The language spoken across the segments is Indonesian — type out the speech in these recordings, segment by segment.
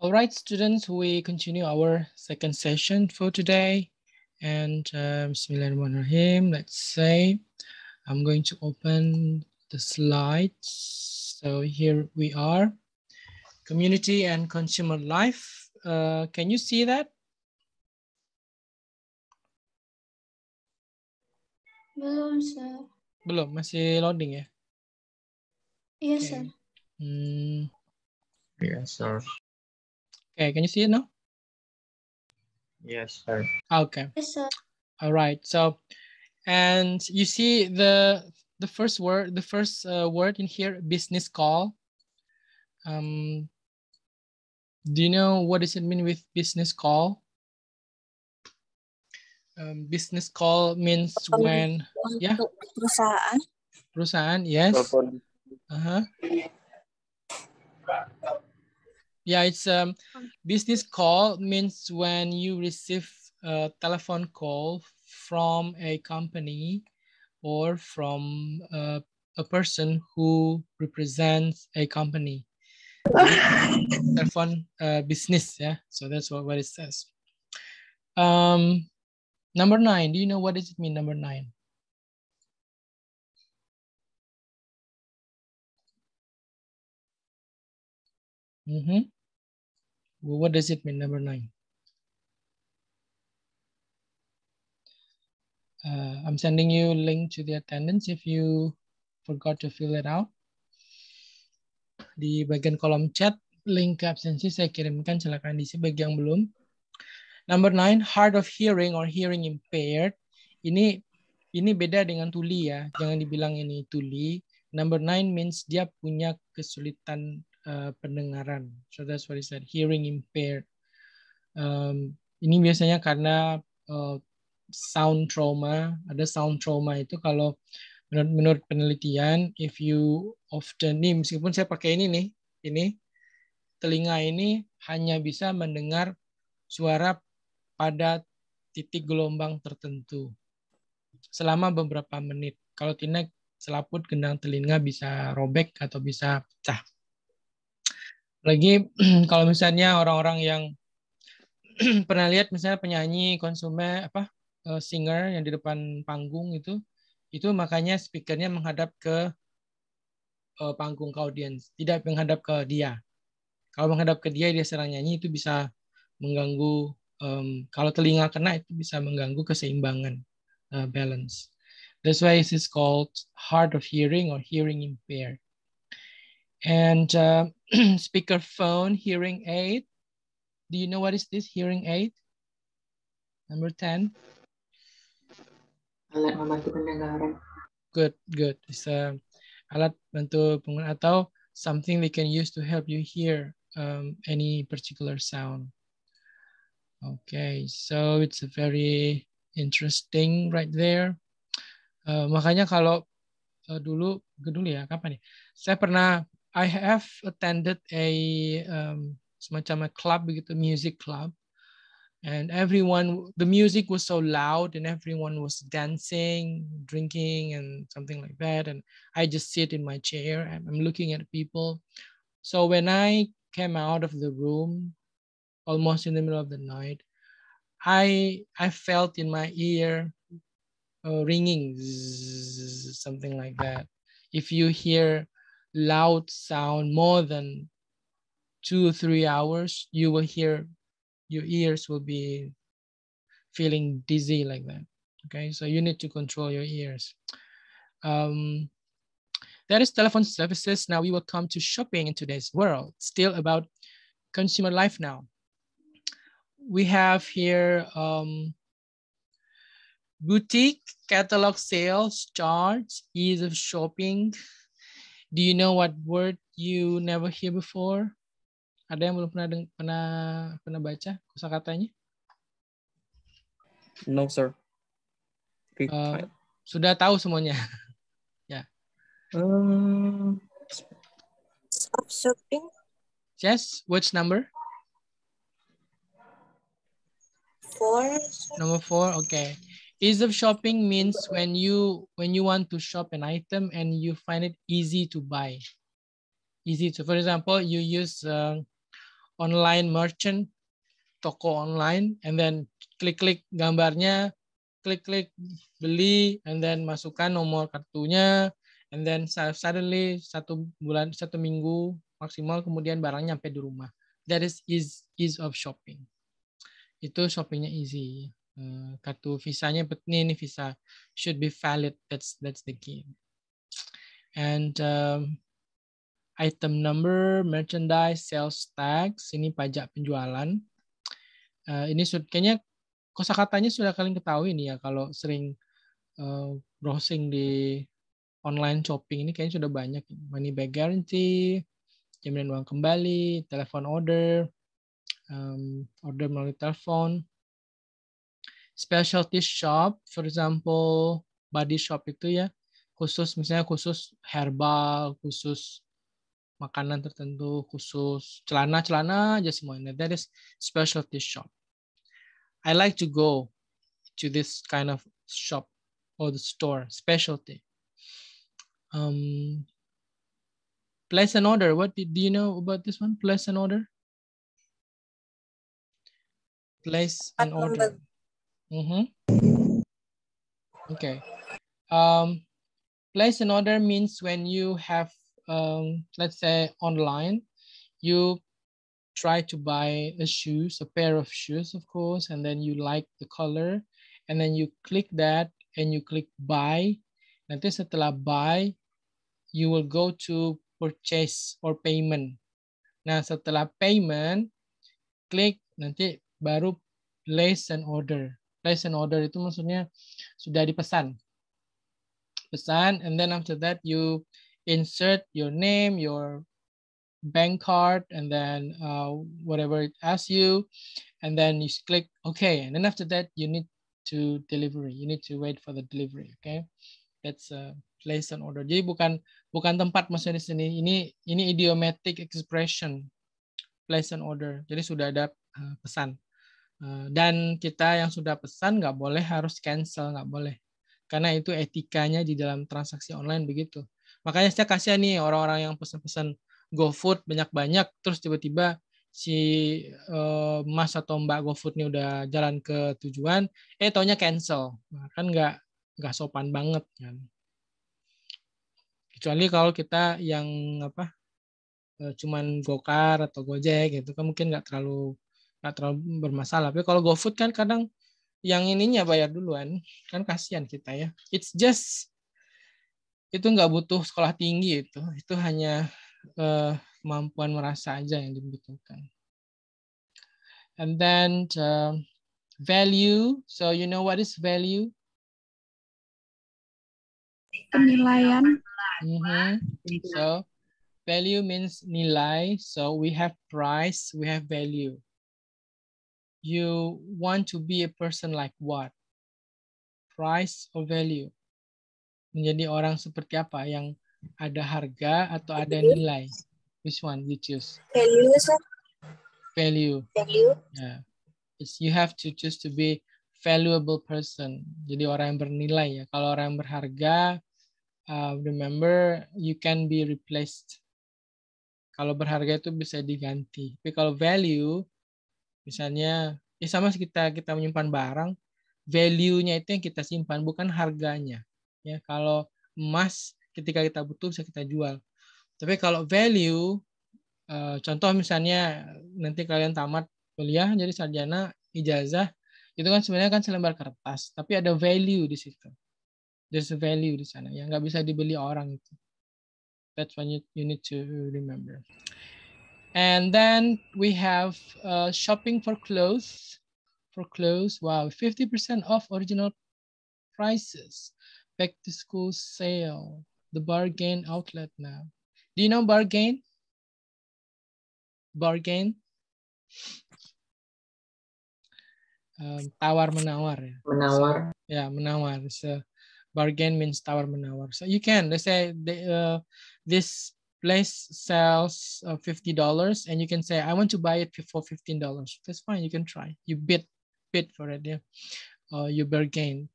All right, students, we continue our second session for today. And um, Bismillahirrahmanirrahim, let's say I'm going to open the slides. So here we are, community and consumer life. Uh, can you see that? Belum, sir. Belum, masih loading ya? Yes, okay. sir. Hmm. Yes, sir. Okay, can you see it now? Yes, sir. Okay. Yes, sir. All right. So, and you see the the first word, the first uh, word in here, business call. Um, do you know what does it mean with business call? Um, business call means when, yeah. Perusahaan. Perusahaan, yes. Uh huh. Yeah, it's um, business call means when you receive a telephone call from a company or from a, uh, a person who represents a company. telephone uh, business, yeah. So that's what, what it says. Um, number nine, do you know what does it mean, number nine? Mm -hmm. What does it mean, number nine? Uh, I'm sending you a link to the attendance if you forgot to fill it out. Di bagian kolom chat, link ke absensi saya kirimkan, silakan diisi bagi yang belum. Number nine, hard of hearing or hearing impaired. Ini ini beda dengan tuli ya, jangan dibilang ini tuli. Number nine means dia punya kesulitan Eh, pendengaran. So that's what he said, hearing impaired. Um, ini biasanya karena uh, sound trauma. Ada sound trauma itu kalau menurut, menurut penelitian, if you often nih, meskipun saya pakai ini nih, ini telinga ini hanya bisa mendengar suara pada titik gelombang tertentu selama beberapa menit. Kalau tidak selaput gendang telinga bisa robek atau bisa pecah. Lagi kalau misalnya orang-orang yang pernah lihat misalnya penyanyi konsumen apa eh, singer yang di depan panggung itu itu makanya speakernya menghadap ke eh, panggung ke audiens, tidak menghadap ke dia. Kalau menghadap ke dia dia serang nyanyi itu bisa mengganggu um, kalau telinga kena itu bisa mengganggu keseimbangan uh, balance. That's why it is called hard of hearing or hearing impaired. And uh, speakerphone, hearing aid. Do you know what is this hearing aid? Number 10. Alat membantu pendengaran. Good, good. It's a alat bantu pendengaran atau something we can use to help you hear um, any particular sound. Okay, so it's a very interesting right there. Uh, makanya kalau uh, dulu, dulu ya, kapan nih? Ya? Saya pernah I have attended a um, semacam a club begitu music club and everyone the music was so loud and everyone was dancing drinking and something like that and i just sit in my chair and i'm looking at people so when i came out of the room almost in the middle of the night i i felt in my ear uh, ringing zzz, something like that if you hear loud sound more than two three hours you will hear your ears will be feeling dizzy like that okay so you need to control your ears um, that is telephone services now we will come to shopping in today's world still about consumer life now we have here um, boutique catalog sales charge ease of shopping Do you know what word you never hear before? Ada yang belum pernah pernah pernah baca kosakatanya? No sir. Uh, sudah tahu semuanya. ya. Yeah. Um, Yes, which number? Four. Number four, okay ease of shopping means when you when you want to shop an item and you find it easy to buy easy to for example you use uh, online merchant toko online and then klik klik gambarnya klik klik beli and then masukkan nomor kartunya and then suddenly satu bulan satu minggu maksimal kemudian barang nyampe di rumah that is ease, ease of shopping itu shoppingnya easy Eh, kartu visanya ini ini visa should be valid that's that's the key and um, item number merchandise sales tax ini pajak penjualan uh, ini kayaknya kosakatanya sudah kalian ketahui nih ya kalau sering uh, browsing di online shopping ini kayaknya sudah banyak money back guarantee jaminan uang kembali telepon order um, order melalui telepon specialty shop, for example body shop itu ya khusus misalnya khusus herbal, khusus makanan tertentu, khusus celana-celana aja semuanya. That is specialty shop. I like to go to this kind of shop or the store specialty. Um, place an order. What did, do you know about this one? Place an order. Place an order. Mm-hmm. Okay. Um, place an order means when you have, um, let's say online, you try to buy a shoes, a pair of shoes, of course, and then you like the color, and then you click that and you click buy. Nanti setelah buy, you will go to purchase or payment. Nah, setelah payment, click nanti baru place an order. place an order itu maksudnya sudah dipesan. Pesan and then after that you insert your name, your bank card and then uh, whatever it asks you and then you click okay and then after that you need to delivery. You need to wait for the delivery, okay? That's a place an order. Jadi bukan bukan tempat maksudnya di sini. Ini ini idiomatic expression place an order. Jadi sudah ada uh, pesan. Eh, dan kita yang sudah pesan nggak boleh harus cancel nggak boleh karena itu etikanya di dalam transaksi online begitu makanya saya kasihan nih orang-orang yang pesan-pesan GoFood banyak-banyak terus tiba-tiba si uh, Mas atau Mbak GoFood ini udah jalan ke tujuan eh taunya cancel nah, kan nggak nggak sopan banget kan kecuali kalau kita yang apa eh, cuman gokar atau gojek gitu kan mungkin nggak terlalu nggak terlalu bermasalah. Tapi kalau GoFood kan kadang yang ininya bayar duluan, kan kasihan kita ya. It's just itu nggak butuh sekolah tinggi itu, itu hanya uh, kemampuan merasa aja yang dibutuhkan. And then uh, value, so you know what is value? Penilaian. Mm -hmm. So value means nilai. So we have price, we have value you want to be a person like what? Price or value? Menjadi orang seperti apa yang ada harga atau ada nilai? Which one you choose? Value, sir. Value. Value. Yeah. It's, you have to choose to be valuable person. Jadi orang yang bernilai ya. Kalau orang yang berharga, uh, remember you can be replaced. Kalau berharga itu bisa diganti. Tapi kalau value, Misalnya, ya sama kita kita menyimpan barang, value-nya itu yang kita simpan, bukan harganya. Ya, kalau emas ketika kita butuh bisa kita jual. Tapi kalau value, eh, contoh misalnya nanti kalian tamat kuliah jadi sarjana ijazah itu kan sebenarnya kan selembar kertas tapi ada value di situ there's a value di sana yang nggak bisa dibeli orang itu that's when you, you need to remember And then we have uh, shopping for clothes. For clothes, wow, 50% off original prices. Back to school sale, the bargain outlet now. Do you know bargain? Bargain? Um, tawar menawar ya. Menawar. So, yeah, menawar. So bargain means tawar menawar. So you can let's say the, uh, this place sells uh, $50 and you can say, I want to buy it for $15. That's fine, you can try. You bid, bid for it, yeah. Uh, you bargain.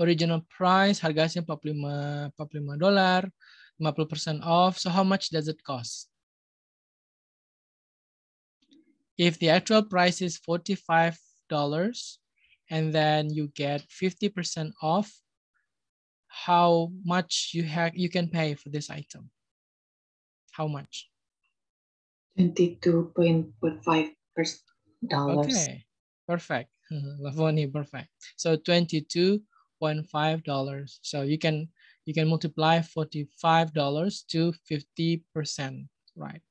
Original price, harganya 45, 45 dolar, 50% off. So how much does it cost? If the actual price is $45 and then you get 50% off, how much you have you can pay for this item? How much? $22.5 dollars. Okay, perfect. Lavoni, perfect. So $22.5. So you can you can multiply $45 to 50%, right?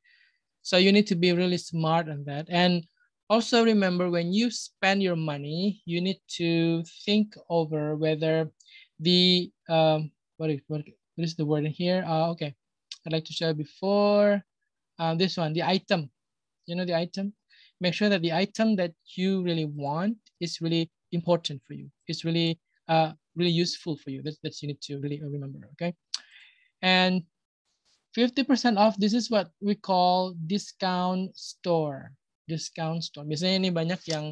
So you need to be really smart on that. And also remember when you spend your money, you need to think over whether the, um, what, is, what, what is the word in here? Uh, okay, I'd like to share before uh, this one, the item, you know, the item, make sure that the item that you really want is really important for you. It's really, uh, really useful for you. That's that you need to really remember, okay? And 50% off, this is what we call discount store. Discount store. Biasanya ini banyak yang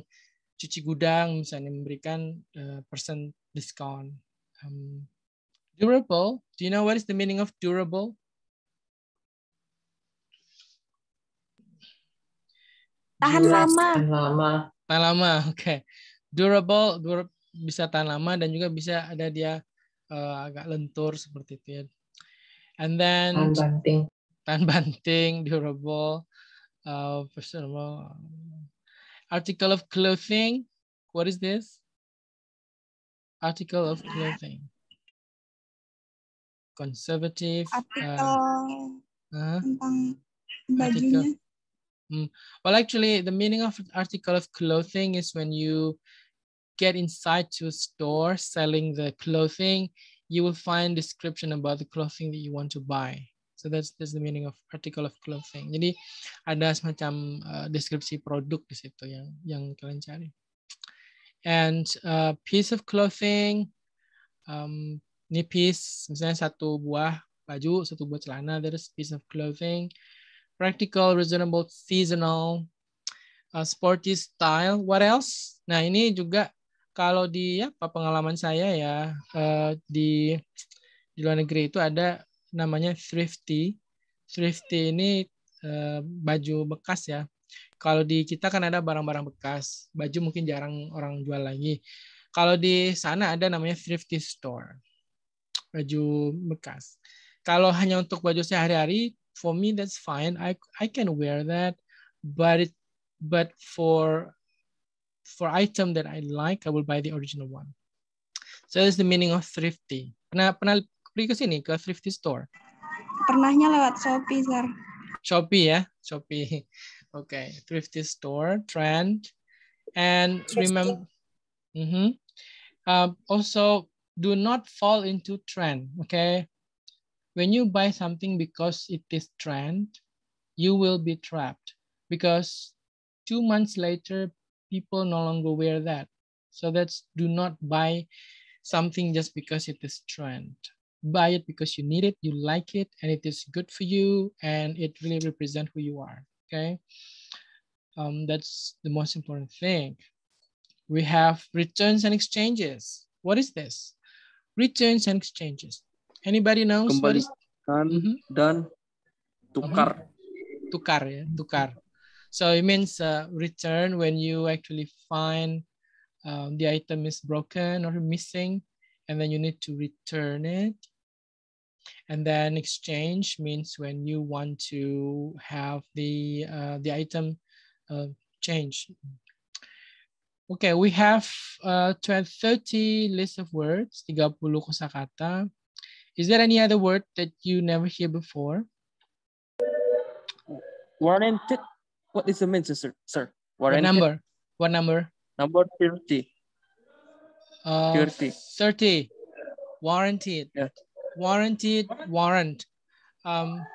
cuci gudang misalnya memberikan uh, persen discount. Um, durable, do you know what is the meaning of durable? Tahan Durable, lama. Tahan lama. Tahan lama, oke. Okay. Durable, dur bisa tahan lama dan juga bisa ada dia uh, agak lentur seperti itu ya. And then tahan banting. Tahan banting, durable, uh, personal. Eh, article of clothing. What is this? Article of clothing. Conservative. Article uh, tentang bajunya. Article, Mm. Well, actually, the meaning of article of clothing is when you get inside to a store selling the clothing, you will find description about the clothing that you want to buy. So that's, that's the meaning of article of clothing. Jadi ada semacam uh, deskripsi produk di situ yang yang kalian cari. And uh, piece of clothing, um, ini piece misalnya satu buah baju, satu buah celana, There's is piece of clothing practical, reasonable, seasonal, uh, sporty style. What else? Nah ini juga kalau di apa pengalaman saya ya uh, di di luar negeri itu ada namanya thrifty. Thrifty ini uh, baju bekas ya. Kalau di kita kan ada barang-barang bekas, baju mungkin jarang orang jual lagi. Kalau di sana ada namanya thrifty store, baju bekas. Kalau hanya untuk baju sehari-hari, for me that's fine i i can wear that but it but for for item that i like i will buy the original one so that's the meaning of thrifty pernah pernah pergi ke sini ke thrifty store pernahnya lewat shopee sir shopee ya shopee okay thrifty store trend and remember mm -hmm. uh, also do not fall into trend okay when you buy something because it is trend, you will be trapped because two months later, people no longer wear that. So that's do not buy something just because it is trend. Buy it because you need it, you like it, and it is good for you, and it really represents who you are. Okay, um, that's the most important thing. We have returns and exchanges. What is this? Returns and exchanges Anybody knows? Kembalikan mm-hmm. dan tukar. Mm-hmm. Tukar ya, tukar. So it means uh, return when you actually find um, the item is broken or missing, and then you need to return it. And then exchange means when you want to have the uh, the item uh, change. Okay, we have uh, 30 list of words, 30 kosakata. Is there any other word that you never hear before? Warranted. What is the mean, sir? Sir, warranted. What number? What number? Number 30. Uh, 30. 30. Warranted. Yeah. Warranted warrant. Um,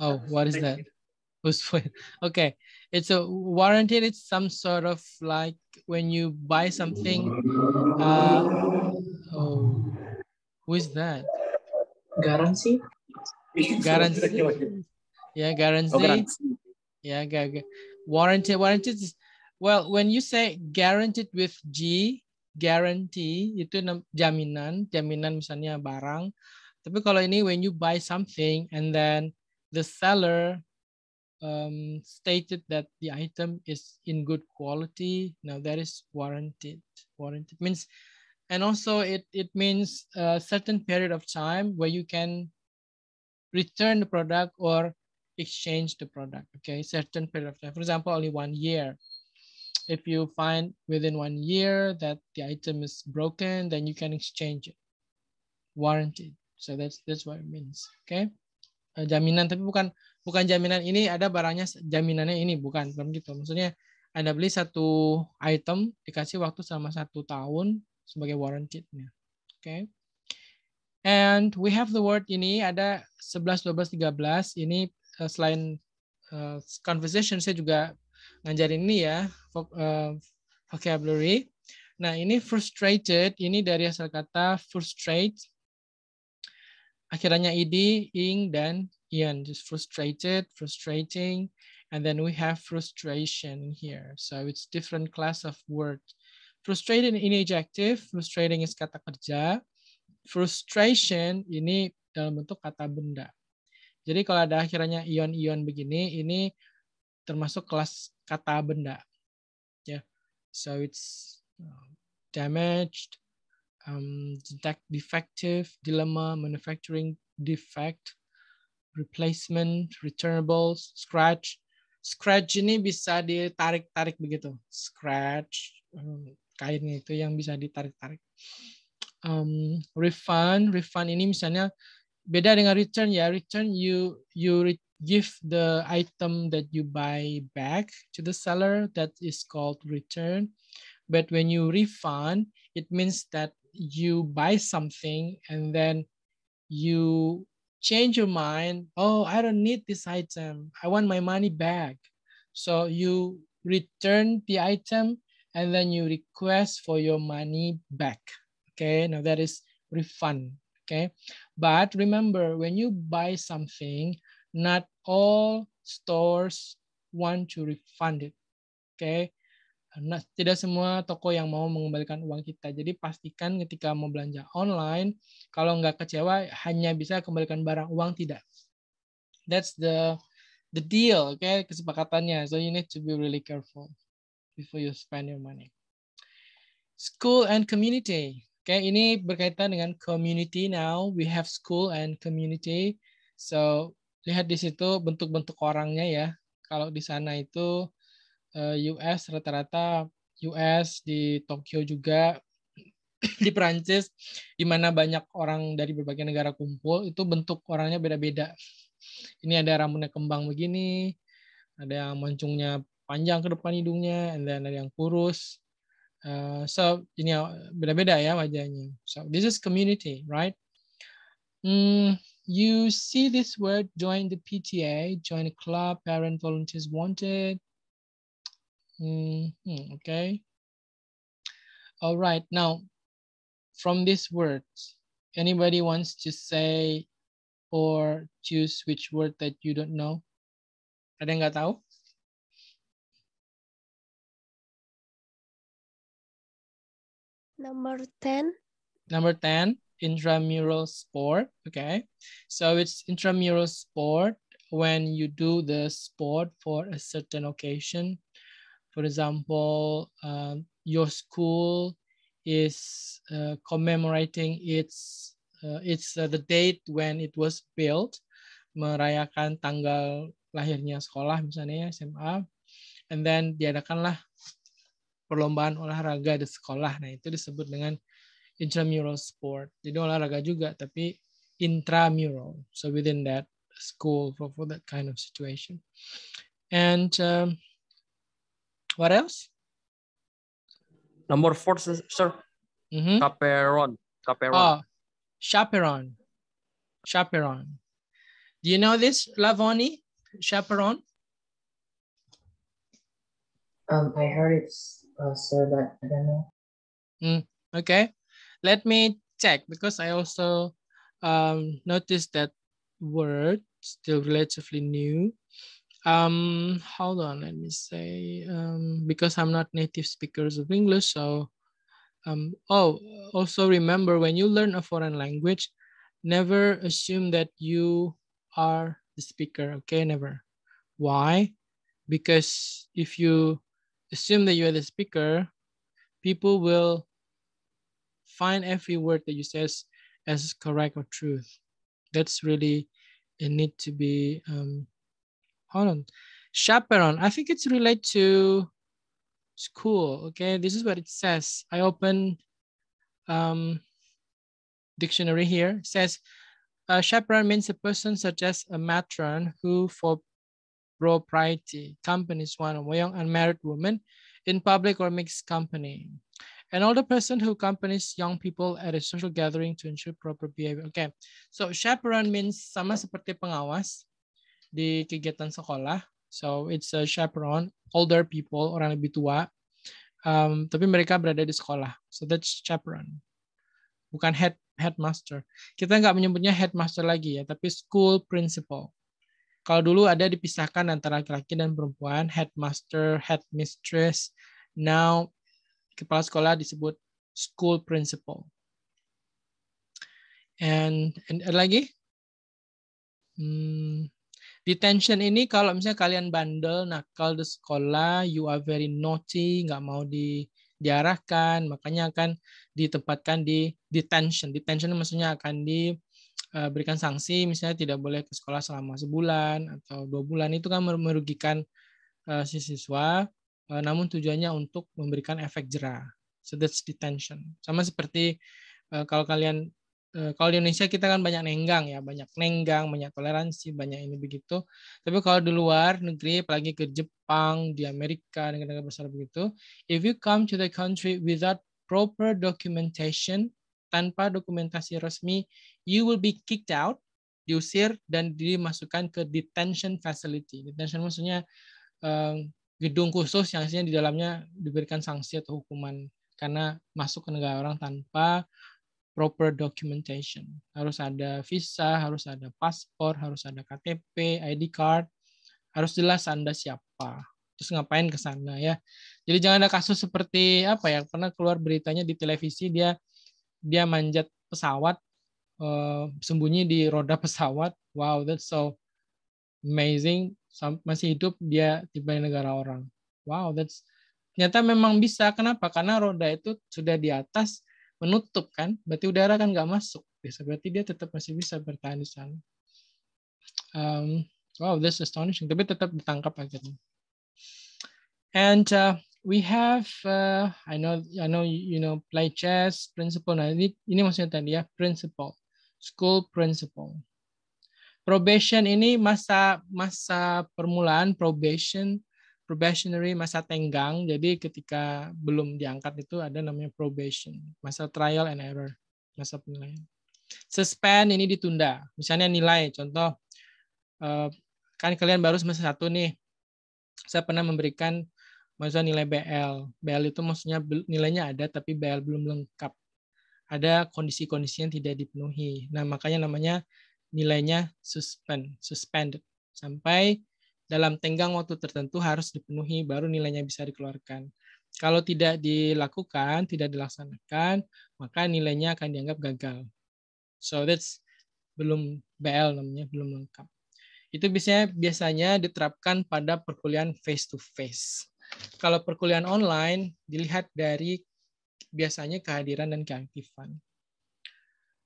Oh, what is that? who's okay it's a warranty it's some sort of like when you buy something uh, oh who is that guarantee guarantee yeah guarantee oh, yeah, yeah gar. warranty warranty is, well when you say guaranteed with g guarantee itu jaminan jaminan misalnya barang tapi kalau ini when you buy something and then the seller um, stated that the item is in good quality. Now that is warranted. Warranted means, and also it, it means a certain period of time where you can return the product or exchange the product, okay? Certain period of time, for example, only one year. If you find within one year that the item is broken, then you can exchange it, warranted. So that's that's what it means, okay? Uh, jaminan tapi bukan bukan jaminan ini ada barangnya jaminannya ini bukan belum gitu maksudnya anda beli satu item dikasih waktu selama satu tahun sebagai warranty-nya oke okay. and we have the word ini ada 11 12 13 ini eh, selain uh, conversation saya juga ngajarin ini ya eh, vocabulary nah ini frustrated ini dari asal kata frustrate akhirnya id ing dan yeah, and just frustrated, frustrating, and then we have frustration here. So it's different class of word. Frustrated ini adjective, frustrating is kata kerja. Frustration ini dalam bentuk kata benda. Jadi kalau ada akhirnya ion-ion begini, ini termasuk kelas kata benda. Ya, yeah. so it's uh, damaged, um, defective, dilemma, manufacturing defect, replacement, returnable, scratch. Scratch ini bisa ditarik-tarik begitu. Scratch, um, kain itu yang bisa ditarik-tarik. Um, refund, refund ini misalnya beda dengan return ya. Return you you give the item that you buy back to the seller. That is called return. But when you refund, it means that you buy something and then you change your mind. Oh, I don't need this item. I want my money back. So you return the item and then you request for your money back. Okay, now that is refund. Okay, but remember when you buy something, not all stores want to refund it. Okay, Nah, tidak semua toko yang mau mengembalikan uang kita. Jadi pastikan ketika mau belanja online, kalau nggak kecewa hanya bisa kembalikan barang uang tidak. That's the the deal, oke okay? kesepakatannya. So you need to be really careful before you spend your money. School and community. Oke, okay, ini berkaitan dengan community now. We have school and community. So lihat di situ bentuk-bentuk orangnya ya. Kalau di sana itu Eh, US rata-rata US di Tokyo juga di Prancis di mana banyak orang dari berbagai negara kumpul itu bentuk orangnya beda-beda. Ini ada rambutnya kembang begini, ada yang moncongnya panjang ke depan hidungnya, dan ada yang kurus. Uh, so ini ya, beda-beda ya wajahnya. So this is community, right? Mm, you see this word join the PTA, join a club, parent volunteers wanted. Mm -hmm, okay. All right, now from these words, anybody wants to say or choose which word that you don't know? Ada yang nggak tahu? Number 10. Number 10, intramural sport. Okay. So it's intramural sport when you do the sport for a certain occasion For example, um, your school is uh, commemorating its uh, it's uh, the date when it was built, merayakan tanggal lahirnya sekolah misalnya SMA, ya, and then diadakanlah perlombaan olahraga di sekolah. Nah itu disebut dengan intramural sport. Jadi olahraga juga tapi intramural. So within that school for, for that kind of situation. And um, What else? Number four, sir. Mm -hmm. Chaperon. Chaperon. Oh, chaperon. Chaperon. Do you know this, Lavoni? Chaperon? Um, I heard it, uh, sir, but I don't know. Mm, okay. Let me check because I also um, noticed that word still relatively new um hold on let me say um because i'm not native speakers of english so um oh also remember when you learn a foreign language never assume that you are the speaker okay never why because if you assume that you are the speaker people will find every word that you says as correct or truth that's really a need to be um, hold on chaperone i think it's related to school okay this is what it says i open um dictionary here it says a chaperone means a person such as a matron who for propriety companies one or young unmarried woman in public or mixed company an older person who accompanies young people at a social gathering to ensure proper behavior okay so chaperone means sama seperti pengawas di kegiatan sekolah. So it's a chaperone, older people, orang lebih tua. Um, tapi mereka berada di sekolah. So that's chaperone. Bukan head headmaster. Kita nggak menyebutnya headmaster lagi ya, tapi school principal. Kalau dulu ada dipisahkan antara laki-laki dan perempuan, headmaster, headmistress. Now kepala sekolah disebut school principal. And, and, and lagi, hmm, Detention ini kalau misalnya kalian bandel, nakal di sekolah, you are very naughty, nggak mau di diarahkan, makanya akan ditempatkan di detention. Detention maksudnya akan diberikan eh, sanksi, misalnya tidak boleh ke sekolah selama sebulan atau dua bulan, itu kan merugikan uh, si siswa, uh, namun tujuannya untuk memberikan efek jerah. So that's detention. Sama seperti uh, kalau kalian Eh, kalau di Indonesia kita kan banyak nenggang ya, banyak nenggang, banyak toleransi, banyak ini begitu. Tapi kalau di luar negeri, apalagi ke Jepang, di Amerika, negara-negara besar begitu, if you come to the country without proper documentation, tanpa dokumentasi resmi, you will be kicked out, diusir, dan dimasukkan ke detention facility. Detention maksudnya eh, gedung khusus yang isinya di dalamnya diberikan sanksi atau hukuman karena masuk ke negara orang tanpa proper documentation. Harus ada visa, harus ada paspor, harus ada KTP, ID card. Harus jelas Anda siapa. Terus ngapain ke sana ya. Jadi jangan ada kasus seperti apa ya, pernah keluar beritanya di televisi dia dia manjat pesawat uh, sembunyi di roda pesawat. Wow, that's so amazing. Masih hidup dia tiba di negara orang. Wow, that's ternyata memang bisa. Kenapa? Karena roda itu sudah di atas menutup kan, berarti udara kan nggak masuk. Bisa berarti dia tetap masih bisa bertahan di sana. Um, wow, is astonishing. Tapi tetap ditangkap akhirnya. And uh, we have, uh, I know, I know, you know, play chess principal Nah, ini, ini maksudnya tadi ya, principal school principal Probation ini masa masa permulaan probation probationary masa tenggang. Jadi ketika belum diangkat itu ada namanya probation, masa trial and error, masa penilaian. Suspend ini ditunda. Misalnya nilai, contoh eh, kan kalian baru semester satu nih. Saya pernah memberikan maksudnya nilai BL. BL itu maksudnya nilainya ada tapi BL belum lengkap. Ada kondisi-kondisi yang tidak dipenuhi. Nah, makanya namanya nilainya suspend, suspended sampai dalam tenggang waktu tertentu harus dipenuhi baru nilainya bisa dikeluarkan. Kalau tidak dilakukan, tidak dilaksanakan, maka nilainya akan dianggap gagal. So that's belum BL namanya, belum lengkap. Itu biasanya biasanya diterapkan pada perkuliahan face to face. Kalau perkuliahan online dilihat dari biasanya kehadiran dan keaktifan.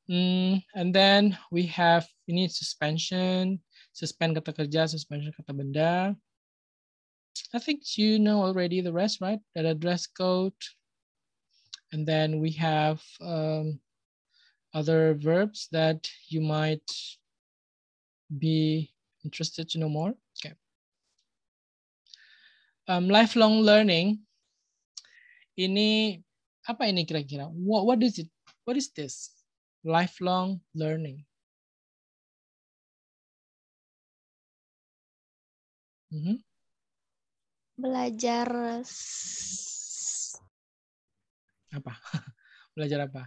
Mm, and then we have ini suspension, suspend kata kerja, suspension kata benda. I think you know already the rest, right? That address code. And then we have um, other verbs that you might be interested to know more. Okay. Um, lifelong learning. Ini apa ini kira-kira? What, what is it? What is this? Lifelong learning. hmm Belajar apa? belajar apa?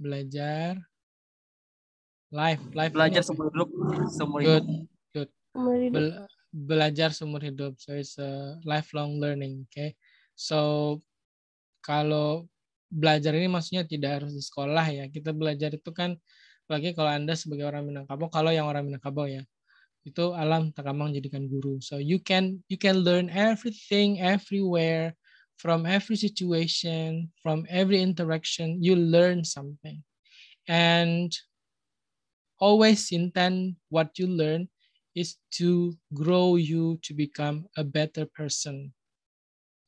Belajar live, live. Belajar seumur hidup, seumur hidup. Good, good. Be belajar seumur hidup. So it's a lifelong learning, okay? So kalau belajar ini maksudnya tidak harus di sekolah ya. Kita belajar itu kan lagi kalau Anda sebagai orang Minangkabau, kalau yang orang Minangkabau ya, itu alam takamang jadikan guru so you can you can learn everything everywhere from every situation from every interaction you learn something and always intend what you learn is to grow you to become a better person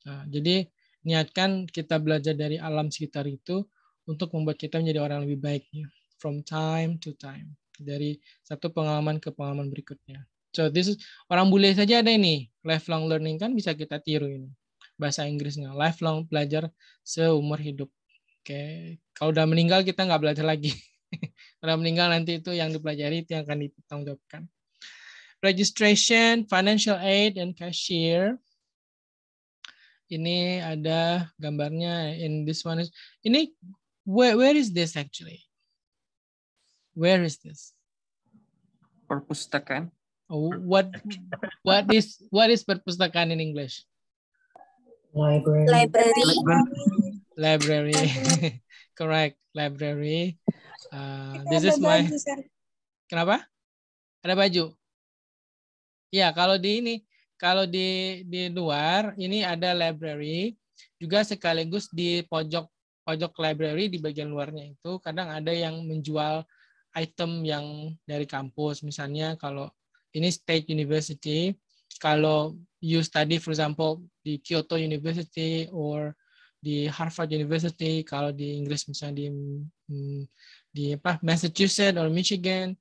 nah, jadi niatkan kita belajar dari alam sekitar itu untuk membuat kita menjadi orang lebih baik ya. from time to time dari satu pengalaman ke pengalaman berikutnya. So this is, orang bule saja ada ini lifelong learning kan bisa kita tiru ini bahasa Inggrisnya lifelong belajar seumur hidup. Oke, okay. kalau udah meninggal kita nggak belajar lagi. udah meninggal nanti itu yang dipelajari itu yang akan dipertanggungjawabkan. Registration, financial aid, and cashier. Ini ada gambarnya. In this one is ini where where is this actually? Where is this? Perpustakaan. Oh, what what is what is perpustakaan in English? Library. Library. Library. Correct. Library. Uh, this is my. Kenapa? Ada baju. Ya, kalau di ini, kalau di di luar ini ada library juga sekaligus di pojok pojok library di bagian luarnya itu kadang ada yang menjual item yang dari kampus misalnya kalau ini state university kalau you study for example di Kyoto University or di Harvard University kalau di Inggris misalnya di hmm, di apa Massachusetts or Michigan